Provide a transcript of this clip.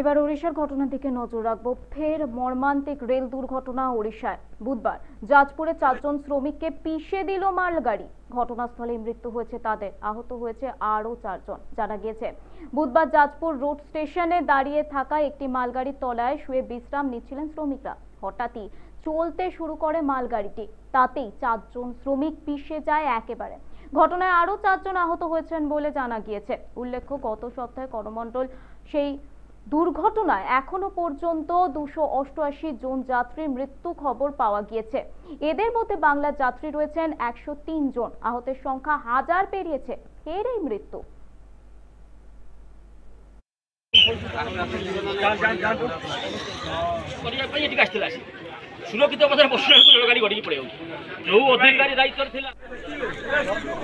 এবার ওড়িশার ঘটনার দিকে নজর রাখব ফের মর্মান্তিক রেল দুর্ঘটনা ওড়িশায় বুধবার জাজপুরে চারজন শ্রমিককে পিষে দিল মালগাড়ি ঘটনাস্থলে মৃত্যু হয়েছে তাদের আহত হয়েছে আরও চারজন জানা গিয়েছে বুধবার জাজপুর রোড স্টেশনে দাঁড়িয়ে থাকা একটি মালগাড়ির তলায় শুয়ে বিশ্রাম নিচ্ছিলেন শ্রমিকরা হঠাৎই চলতে শুরু করে মালগাড়িটি তাতেই চারজন শ্রমিক পিষে যায় একেবারে ঘটনায় আরও চারজন আহত হয়েছেন বলে জানা গিয়েছে উল্লেখ্য গত সপ্তাহে করমণ্ডল সেই দুর্ঘটনায় এখনো পর্যন্ত দুশো অষ্টআশি জন যাত্রীর মৃত্যু খবর পাওয়া গিয়েছে এদের মধ্যে বাংলা যাত্রী রয়েছেন একশো জন আহতের সংখ্যা হাজার পেরিয়েছে এর এই মৃত্যু সুরক্ষিত অবস্থায় বসে গাড়ি গড়িয়ে পড়ে কেউ অধিকারী দায়িত্ব